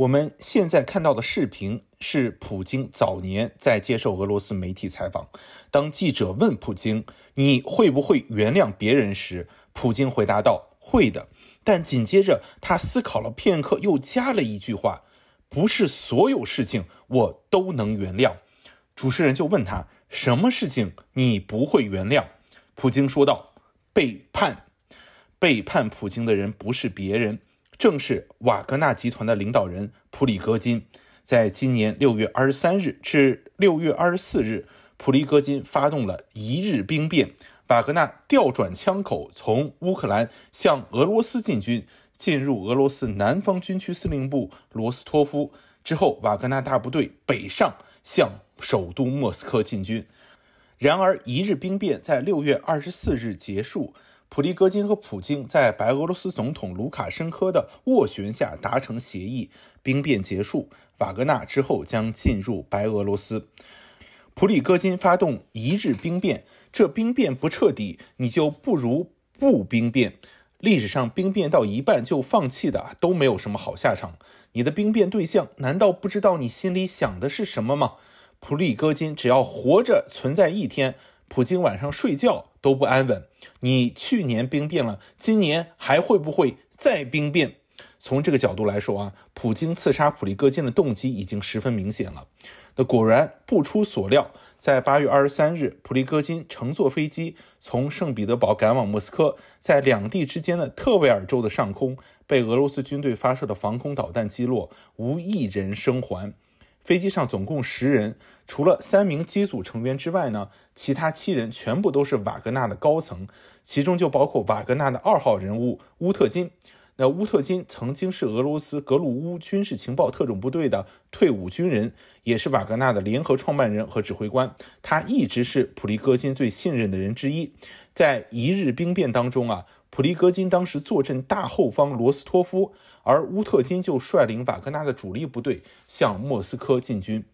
我们现在看到的视频是普京早年在接受俄罗斯媒体采访。当记者问普京：“你会不会原谅别人？”时，普京回答道：“会的。”但紧接着，他思考了片刻，又加了一句话：“不是所有事情我都能原谅。”主持人就问他：“什么事情你不会原谅？”普京说道：“背叛，背叛普京的人不是别人。”正是瓦格纳集团的领导人普里戈金，在今年六月二十三日至六月二十四日，普里戈金发动了一日兵变。瓦格纳调转枪口，从乌克兰向俄罗斯进军，进入俄罗斯南方军区司令部罗斯托夫之后，瓦格纳大部队北上向首都莫斯科进军。然而，一日兵变在六月二十四日结束。普里戈金和普京在白俄罗斯总统卢卡申科的斡旋下达成协议，兵变结束。瓦格纳之后将进入白俄罗斯。普里戈金发动一日兵变，这兵变不彻底，你就不如不兵变。历史上兵变到一半就放弃的都没有什么好下场。你的兵变对象难道不知道你心里想的是什么吗？普里戈金只要活着存在一天。普京晚上睡觉都不安稳。你去年兵变了，今年还会不会再兵变？从这个角度来说啊，普京刺杀普利戈金的动机已经十分明显了。那果然不出所料，在八月二十三日，普利戈金乘坐飞机从圣彼得堡赶往莫斯科，在两地之间的特维尔州的上空被俄罗斯军队发射的防空导弹击落，无一人生还。飞机上总共十人，除了三名机组成员之外呢，其他七人全部都是瓦格纳的高层，其中就包括瓦格纳的二号人物乌特金。那乌特金曾经是俄罗斯格鲁乌军事情报特种部队的退伍军人，也是瓦格纳的联合创办人和指挥官。他一直是普利戈金最信任的人之一，在一日兵变当中啊。普利戈金当时坐镇大后方罗斯托夫，而乌特金就率领瓦格纳的主力部队向莫斯科进军。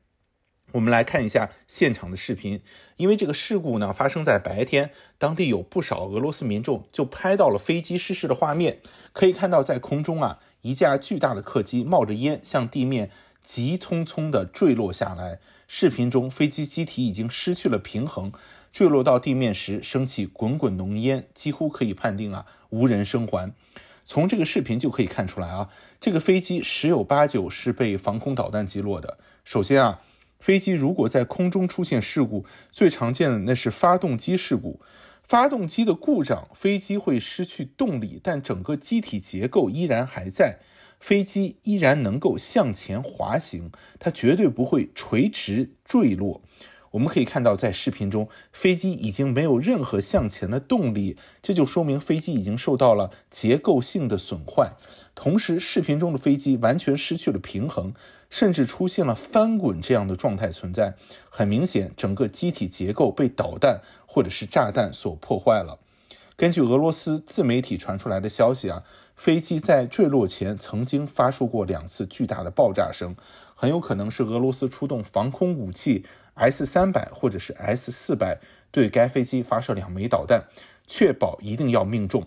我们来看一下现场的视频，因为这个事故呢发生在白天，当地有不少俄罗斯民众就拍到了飞机失事的画面。可以看到，在空中啊，一架巨大的客机冒着烟，向地面急匆匆地坠落下来。视频中，飞机机体已经失去了平衡。坠落到地面时，升起滚滚浓烟，几乎可以判定啊，无人生还。从这个视频就可以看出来啊，这个飞机十有八九是被防空导弹击落的。首先啊，飞机如果在空中出现事故，最常见的那是发动机事故。发动机的故障，飞机会失去动力，但整个机体结构依然还在，飞机依然能够向前滑行，它绝对不会垂直坠落。我们可以看到，在视频中，飞机已经没有任何向前的动力，这就说明飞机已经受到了结构性的损坏。同时，视频中的飞机完全失去了平衡，甚至出现了翻滚这样的状态存在。很明显，整个机体结构被导弹或者是炸弹所破坏了。根据俄罗斯自媒体传出来的消息啊，飞机在坠落前曾经发出过两次巨大的爆炸声。很有可能是俄罗斯出动防空武器 S 三百或者是 S 四百对该飞机发射两枚导弹，确保一定要命中。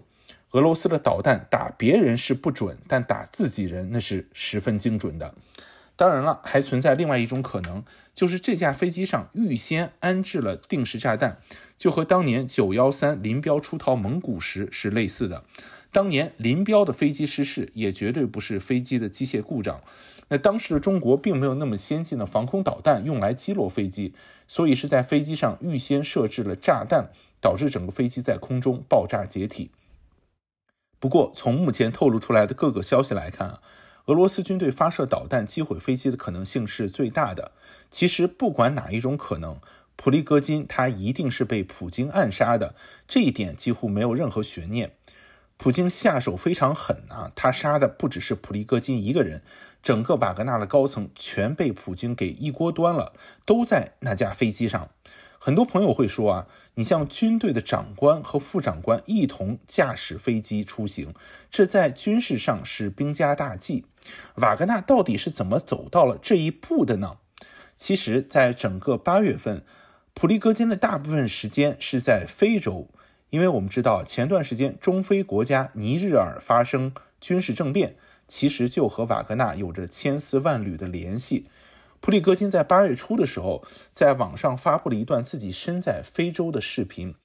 俄罗斯的导弹打别人是不准，但打自己人那是十分精准的。当然了，还存在另外一种可能，就是这架飞机上预先安置了定时炸弹，就和当年九幺三林彪出逃蒙古时是类似的。当年林彪的飞机失事也绝对不是飞机的机械故障。那当时的中国并没有那么先进的防空导弹用来击落飞机，所以是在飞机上预先设置了炸弹，导致整个飞机在空中爆炸解体。不过，从目前透露出来的各个消息来看啊，俄罗斯军队发射导弹击毁飞机的可能性是最大的。其实，不管哪一种可能，普利戈金他一定是被普京暗杀的，这一点几乎没有任何悬念。普京下手非常狠啊！他杀的不只是普利戈金一个人，整个瓦格纳的高层全被普京给一锅端了，都在那架飞机上。很多朋友会说啊，你像军队的长官和副长官一同驾驶飞机出行，这在军事上是兵家大忌。瓦格纳到底是怎么走到了这一步的呢？其实，在整个八月份，普利戈金的大部分时间是在非洲。因为我们知道，前段时间中非国家尼日尔发生军事政变，其实就和瓦格纳有着千丝万缕的联系。普里戈金在八月初的时候，在网上发布了一段自己身在非洲的视频，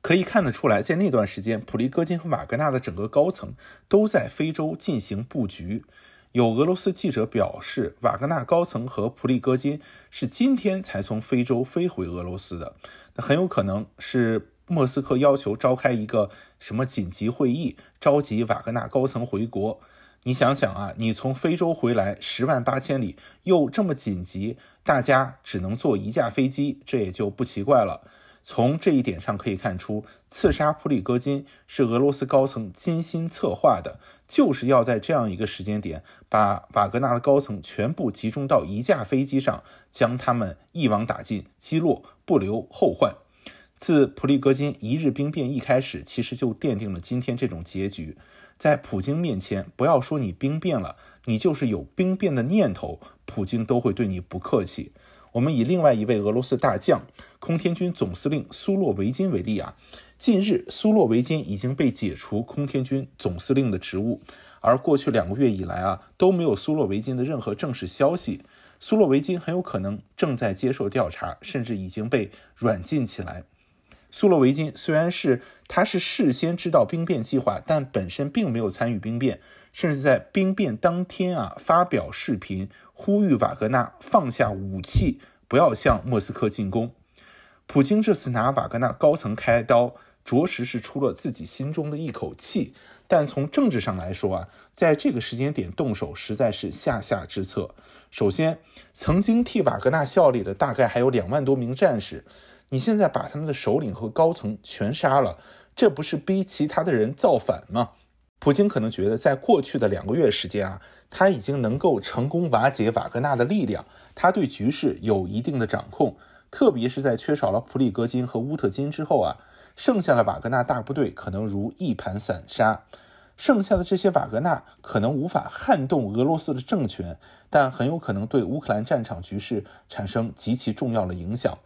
可以看得出来，在那段时间，普里戈金和瓦格纳的整个高层都在非洲进行布局。有俄罗斯记者表示，瓦格纳高层和普里戈金是今天才从非洲飞回俄罗斯的，那很有可能是。莫斯科要求召开一个什么紧急会议，召集瓦格纳高层回国。你想想啊，你从非洲回来十万八千里，又这么紧急，大家只能坐一架飞机，这也就不奇怪了。从这一点上可以看出，刺杀普里戈金是俄罗斯高层精心策划的，就是要在这样一个时间点，把瓦格纳的高层全部集中到一架飞机上，将他们一网打尽，击落，不留后患。自普利戈金一日兵变一开始，其实就奠定了今天这种结局。在普京面前，不要说你兵变了，你就是有兵变的念头，普京都会对你不客气。我们以另外一位俄罗斯大将、空天军总司令苏洛维金为例啊，近日苏洛维金已经被解除空天军总司令的职务，而过去两个月以来啊，都没有苏洛维金的任何正式消息。苏洛维金很有可能正在接受调查，甚至已经被软禁起来。苏洛维金虽然是他是事先知道兵变计划，但本身并没有参与兵变，甚至在兵变当天啊发表视频呼吁瓦格纳放下武器，不要向莫斯科进攻。普京这次拿瓦格纳高层开刀，着实是出了自己心中的一口气。但从政治上来说啊，在这个时间点动手实在是下下之策。首先，曾经替瓦格纳效力的大概还有两万多名战士。你现在把他们的首领和高层全杀了，这不是逼其他的人造反吗？普京可能觉得，在过去的两个月时间啊，他已经能够成功瓦解瓦格纳的力量，他对局势有一定的掌控。特别是在缺少了普里戈金和乌特金之后啊，剩下的瓦格纳大部队可能如一盘散沙，剩下的这些瓦格纳可能无法撼动俄罗斯的政权，但很有可能对乌克兰战场局势产生极其重要的影响。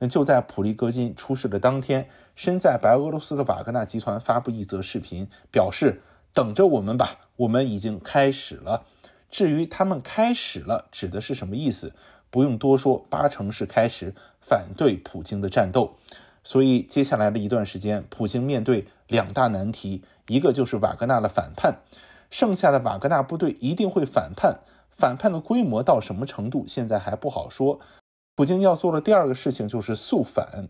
那就在普利戈金出事的当天，身在白俄罗斯的瓦格纳集团发布一则视频，表示：“等着我们吧，我们已经开始了。”至于他们“开始了”指的是什么意思，不用多说，八成是开始反对普京的战斗。所以接下来的一段时间，普京面对两大难题：一个就是瓦格纳的反叛，剩下的瓦格纳部队一定会反叛，反叛的规模到什么程度，现在还不好说。普京要做的第二个事情就是肃反。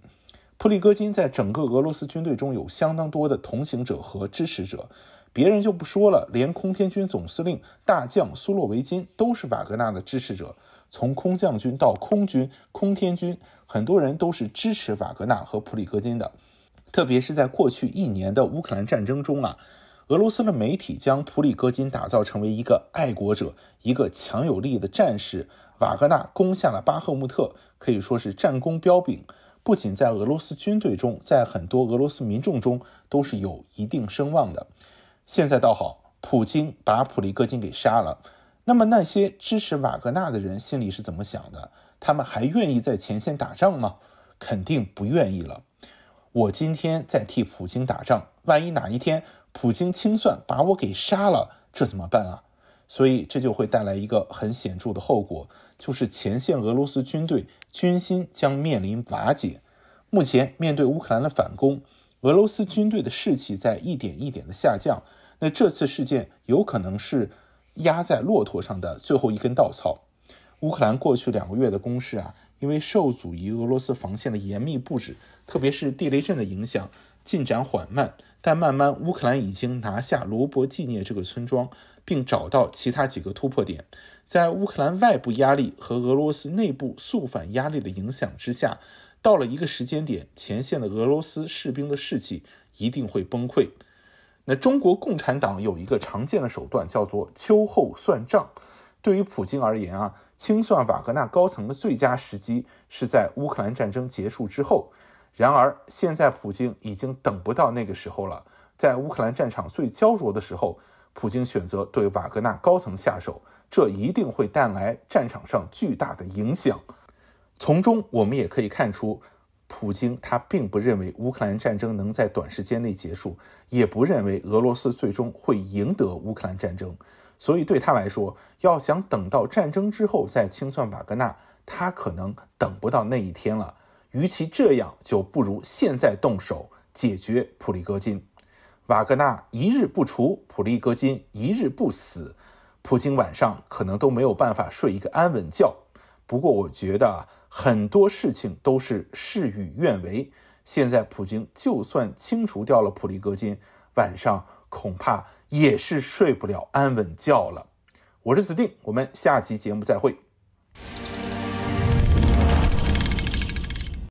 普里戈金在整个俄罗斯军队中有相当多的同行者和支持者，别人就不说了，连空天军总司令大将苏洛维金都是瓦格纳的支持者。从空降军到空军、空天军，很多人都是支持瓦格纳和普里戈金的。特别是在过去一年的乌克兰战争中啊，俄罗斯的媒体将普里戈金打造成为一个爱国者，一个强有力的战士。瓦格纳攻下了巴赫穆特，可以说是战功彪炳，不仅在俄罗斯军队中，在很多俄罗斯民众中都是有一定声望的。现在倒好，普京把普里戈金给杀了，那么那些支持瓦格纳的人心里是怎么想的？他们还愿意在前线打仗吗？肯定不愿意了。我今天在替普京打仗，万一哪一天普京清算把我给杀了，这怎么办啊？所以这就会带来一个很显著的后果，就是前线俄罗斯军队军心将面临瓦解。目前面对乌克兰的反攻，俄罗斯军队的士气在一点一点的下降。那这次事件有可能是压在骆驼上的最后一根稻草。乌克兰过去两个月的攻势啊，因为受阻于俄罗斯防线的严密布置，特别是地雷阵的影响，进展缓慢。但慢慢乌克兰已经拿下罗伯纪念这个村庄。并找到其他几个突破点，在乌克兰外部压力和俄罗斯内部肃反压力的影响之下，到了一个时间点，前线的俄罗斯士兵的士气一定会崩溃。那中国共产党有一个常见的手段叫做秋后算账。对于普京而言啊，清算瓦格纳高层的最佳时机是在乌克兰战争结束之后。然而，现在普京已经等不到那个时候了，在乌克兰战场最焦灼的时候。普京选择对瓦格纳高层下手，这一定会带来战场上巨大的影响。从中我们也可以看出，普京他并不认为乌克兰战争能在短时间内结束，也不认为俄罗斯最终会赢得乌克兰战争。所以对他来说，要想等到战争之后再清算瓦格纳，他可能等不到那一天了。与其这样，就不如现在动手解决普里戈金。瓦格纳一日不除，普利戈金一日不死，普京晚上可能都没有办法睡一个安稳觉。不过我觉得啊，很多事情都是事与愿违。现在普京就算清除掉了普利戈金，晚上恐怕也是睡不了安稳觉了。我是子定，我们下期节目再会。